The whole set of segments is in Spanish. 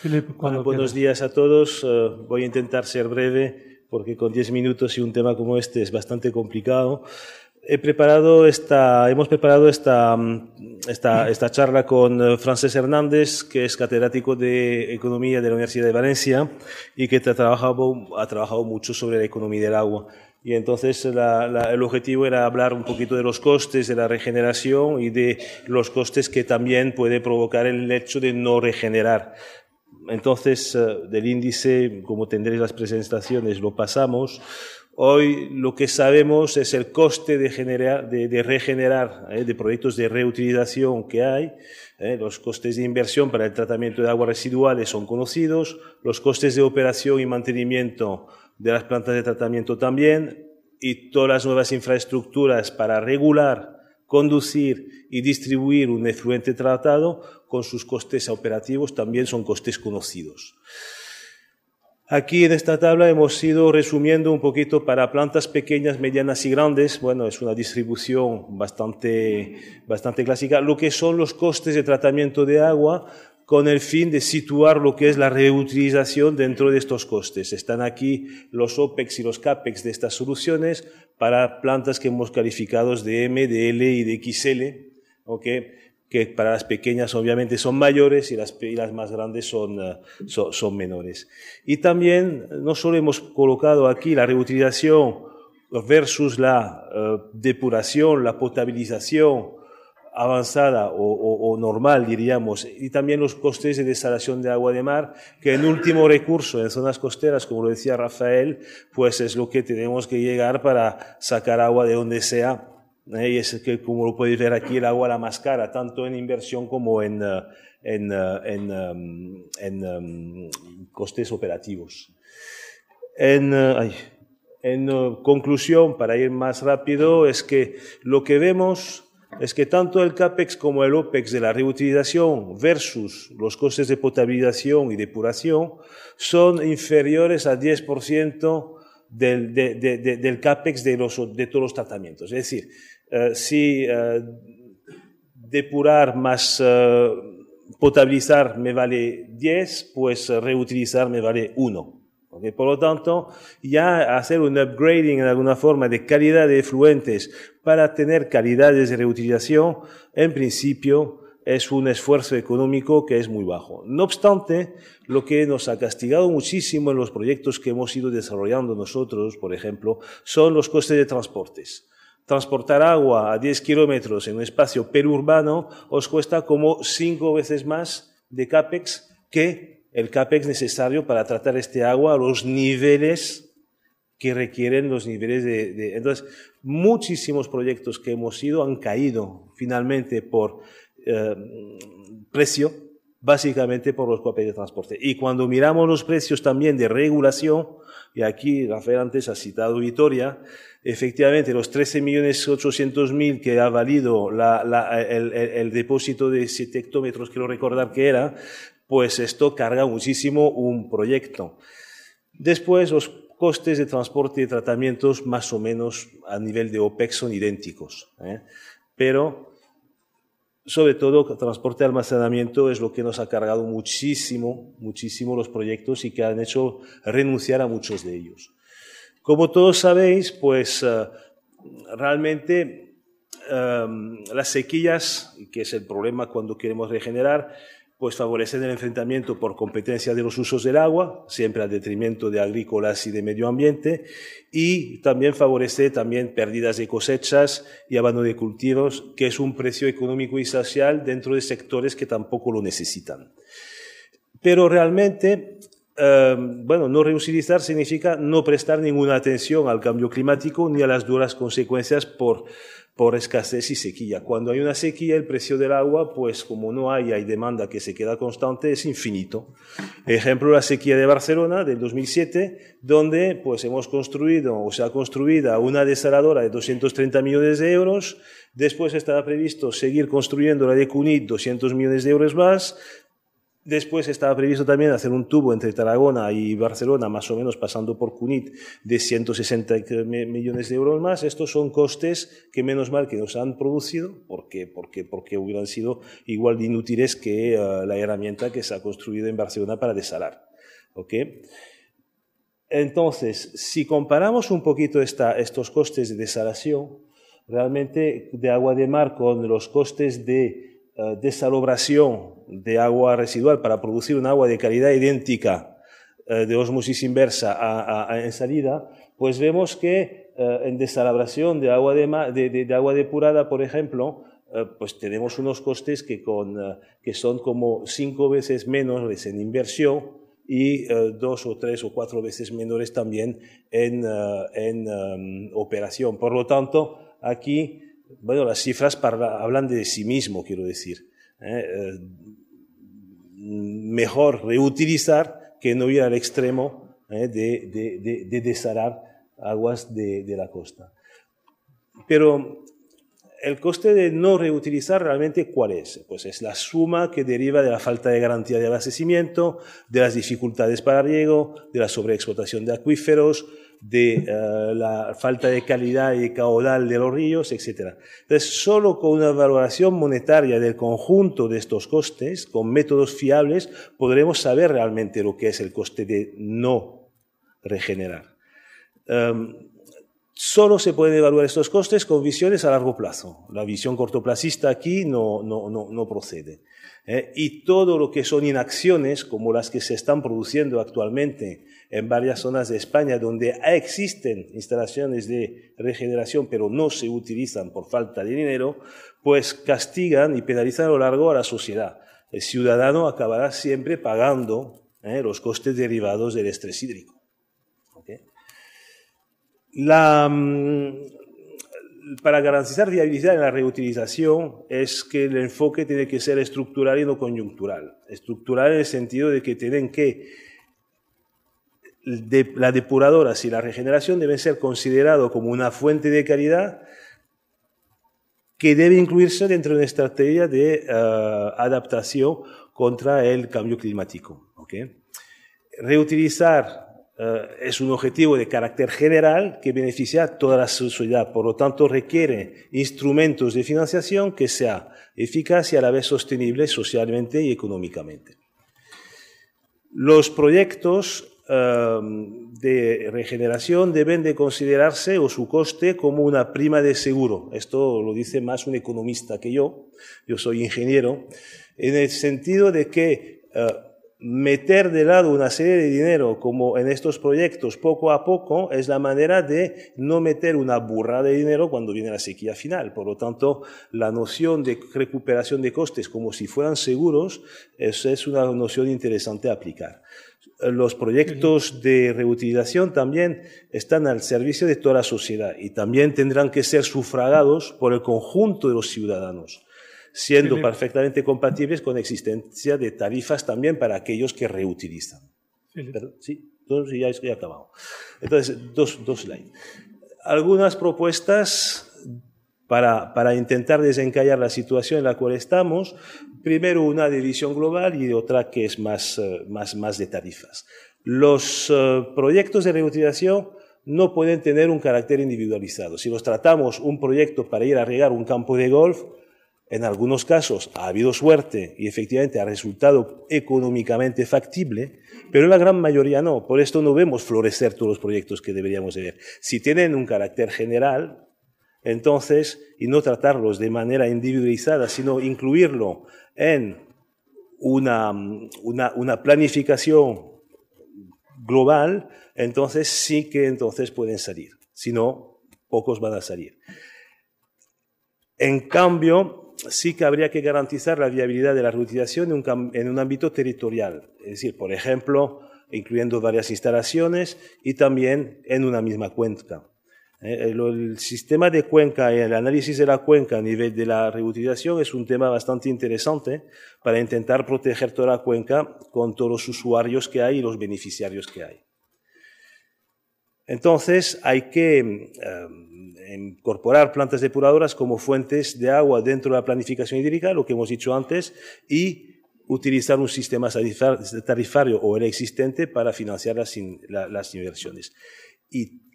Philip, buenos días a todos. Eh, voy a intentar ser breve porque con 10 minutos y un tema como este es bastante complicado. He preparado esta, hemos preparado esta, mm, esta, esta charla con eh, Francés Hernández, que es catedrático de Economía de la Universidad de Valencia y que ha trabajado, ha trabajado mucho sobre la economía del agua. Y entonces la, el objetivo era hablar un poquito de los costes de la regeneración y de los costes que también puede provocar el hecho de no regenerar. Entonces, eh, del índice, como tendréis las presentaciones, lo pasamos. Hoy lo que sabemos es el coste de, generar, de, regenerar, eh, de proyectos de reutilización que hay. Eh, los costes de inversión para el tratamiento de aguas residuales son conocidos. Los costes de operación y mantenimiento de las plantas de tratamiento también. Y todas las nuevas infraestructuras para regular conducir y distribuir un efluente tratado con sus costes operativos también son costes conocidos. Aquí en esta tabla hemos ido resumiendo un poquito para plantas pequeñas, medianas y grandes. Bueno, es una distribución bastante, bastante clásica. Lo que son los costes de tratamiento de agua con el fin de situar lo que es la reutilización dentro de estos costes. Están aquí los OPEX y los e CAPEX de estas soluciones para plantas que hemos calificado de M, de L y de XL, ¿okay? que para las pequeñas obviamente son mayores y las, más grandes son, eh, son, son, menores. Y también no solo hemos colocado aquí la reutilización versus la eh, depuración, la potabilización, avanzada o, normal, diríamos, y también los costes de desalación de agua de mar, que en último recurso, en zonas costeras, como lo decía Rafael, pues es lo que tenemos que llegar para sacar agua de donde sea. ¿eh? Y es que, como lo podéis ver aquí, el agua la más cara, tanto en inversión como en, eh, en, eh, en, costes operativos. En, en conclusión, para ir más rápido, es que lo que vemos es que tanto el CAPEX como el OPEX de la reutilización versus los costes de potabilización y depuración son inferiores al 10% del, del CAPEX de, los, de todos los tratamientos. Es decir, eh, si eh, depurar más eh, potabilizar me vale 10, pues reutilizar me vale 1. Por lo tanto, ya hacer un upgrading en alguna forma de calidad de efluentes para tener calidades de reutilización, en principio, es un esfuerzo económico que es muy bajo. No obstante, lo que nos ha castigado muchísimo en los proyectos que hemos ido desarrollando nosotros, por ejemplo, son los costes de transportes. Transportar agua a 10 kilómetros en un espacio perurbano os cuesta como cinco veces más de CAPEX que el CAPEX necesario para tratar este agua a los niveles que requieren los niveles de, Entonces, muchísimos proyectos que hemos ido han caído finalmente por eh, precio, básicamente por los papeles de transporte. Y cuando miramos los precios también de regulación, y aquí Rafael antes ha citado Vitoria, efectivamente los 13.800.000 que ha valido el, depósito de 7 hectómetros, quiero recordar que era, pues esto carga muchísimo un proyecto. Después, los costes de transporte y tratamientos más o menos a nivel de OPEX son idénticos, ¿eh? pero sobre todo transporte y almacenamiento es lo que nos ha cargado muchísimo, muchísimo los proyectos y que han hecho renunciar a muchos de ellos. Como todos sabéis, pues eh, realmente eh, las sequías, que es el problema cuando queremos regenerar, pues favorecen el enfrentamiento por competencia de los usos del agua, siempre al detrimento de agrícolas y de medio ambiente, y también favorece también pérdidas de cosechas y abandono de cultivos, que es un precio económico y social dentro de sectores que tampoco lo necesitan. Pero realmente Em, bueno, no reutilizar significa no prestar ninguna atención al cambio climático ni a las duras consecuencias por, por escasez y sequía. Cuando hay una sequía, el precio del agua, pues como no hay, hay demanda que se queda constante, es infinito. Ejemplo, la sequía de Barcelona del 2007, donde pues hemos construido o se ha construido una desaladora de 230 millones de euros, después estaba previsto seguir construyendo la de Cunit 200 millones de euros más, Después estaba previsto también hacer un tubo entre Tarragona y Barcelona, más o menos pasando por Cunit, de 160 millones de euros más. Estos son costes que menos mal que nos han producido, porque, porque, porque hubieran sido igual de inútiles que eh, la herramienta que se ha construido en Barcelona para desalar. ¿Ok? Entonces, si comparamos un poquito estos costes de desalación, realmente de agua de mar con los costes de eh, desalobración de agua residual para producir un agua de calidad idéntica eh, de osmosis inversa en salida, pues vemos que eh, en desalobración de agua, de, agua depurada, por ejemplo, pues tenemos unos costes que, con, que son como cinco veces menos en inversión y dos o tres o cuatro veces menores también en, em, operación. Por lo tanto, aquí bueno, las cifras hablan de sí mismo, quiero decir. ¿eh? Eh, mejor reutilizar que no ir al extremo ¿eh? de, desarar aguas de, de, la costa. Pero el coste de no reutilizar realmente cuál es? Pues es la suma que deriva de la falta de garantía de abastecimiento, de las dificultades para riego, de la sobreexplotación de acuíferos, de eh, la falta de calidad y caudal de los ríos, etc. Entonces, solo con una valoración monetaria del conjunto de estos costes, con métodos fiables, podremos saber realmente lo que es el coste de no regenerar. Em, Solo se pueden evaluar estos costes con visiones a largo plazo. La visión cortoplacista aquí no, no, no, no procede. ¿eh? Y todo lo que son inacciones, como las que se están produciendo actualmente en varias zonas de España, donde existen instalaciones de regeneración, pero no se utilizan por falta de dinero, pues castigan y penalizan a lo largo a la sociedad. El ciudadano acabará siempre pagando ¿eh? los costes derivados del estrés hídrico. Mm, para garantizar viabilidad en la reutilización es que el enfoque tiene que ser estructural y no coyuntural. Estructural en el sentido de que tienen que la depuradora y la regeneración deben ser considerados como una fuente de calidad que debe incluirse dentro de una estrategia de ah, adaptación contra el cambio climático. ¿okay? Reutilizar eh, es un objetivo de carácter general que beneficia a toda la sociedad. Por lo tanto, requiere instrumentos de financiación que sea eficaz y a la vez sostenible socialmente y económicamente. Los proyectos eh, de regeneración deben de considerarse o su coste como una prima de seguro. Esto lo dice más un economista que yo. Yo soy ingeniero. En el sentido de que eh, meter de lado una serie de dinero como en estos proyectos poco a poco es la manera de no meter una burra de dinero cuando viene la sequía final. Por lo tanto, la noción de recuperación de costes como si fueran seguros es una noción interesante aplicar. Los proyectos de reutilización también están al servicio de toda la sociedad y también tendrán que ser sufragados por el conjunto de los ciudadanos siendo perfectamente compatibles con existencia de tarifas también para aquellos que reutilizan. sí, entonces ya, ya Entonces, dos, dos slides. Algunas propuestas para, para, intentar desencallar la situación en la cual estamos, primero una división global y otra que es más, eh, más, más de tarifas. Los eh, proyectos de reutilización no pueden tener un carácter individualizado. Si los tratamos un proyecto para ir a regar un campo de golf, en algunos casos ha habido suerte y efectivamente ha resultado económicamente factible, pero en la gran mayoría no. Por esto no vemos florecer todos los proyectos que deberíamos ver. Si tienen un carácter general, entonces, y no tratarlos de manera individualizada, sino incluirlo en una, una, planificación global, entonces sí que entonces pueden salir. Si no, pocos van a salir. En cambio, sí que habría que garantizar la viabilidad de la reutilización en un, ámbito territorial, es decir, por ejemplo, incluyendo varias instalaciones y también en una misma cuenca. Eh, eh, el, sistema de cuenca y el análisis de la cuenca a nivel de la reutilización es un tema bastante interesante para intentar proteger toda la cuenca con todos los usuarios que hay y los beneficiarios que hay. Entonces hay que eh, incorporar plantas depuradoras como fuentes de agua dentro de la planificación hídrica, lo que hemos dicho antes, y utilizar un sistema tarifario o el existente para financiar las, inversiones.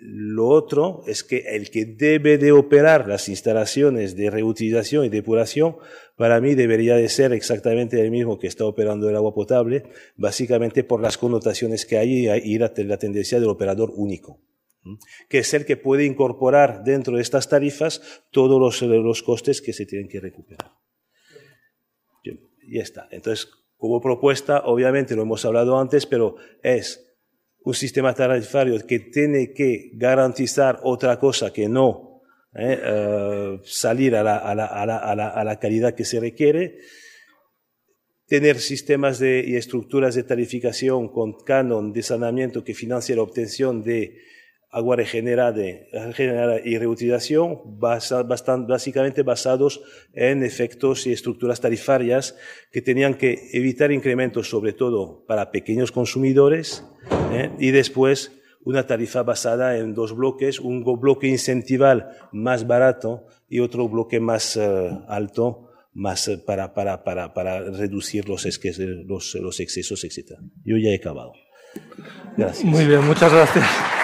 Lo otro es que el que debe de operar las instalaciones de reutilización y depuración, para mí debería de ser exactamente el mismo que está operando el agua potable, básicamente por las connotaciones que hay y la, tendencia del operador único que es el que puede incorporar dentro de estas tarifas todos los, costes que se tienen que recuperar. ya está. Entonces, como propuesta, obviamente lo hemos hablado antes, pero es un sistema tarifario que tiene que garantizar otra cosa que no eh, eh salir a la, a, la, a, la, a la, calidad que se requiere, tener sistemas de, y estructuras de tarificación con canon de saneamiento que financie la obtención de agua regenerada, y reutilización, bastante básicamente basados en efectos y estructuras tarifarias que tenían que evitar incrementos, sobre todo para pequeños consumidores, ¿eh? y después una tarifa basada en dos bloques, un bloque incentival más barato y otro bloque más eh, alto más eh, para, reducir los, los excesos, etc. Yo ya he acabado. Gracias. Muy bien, muchas gracias.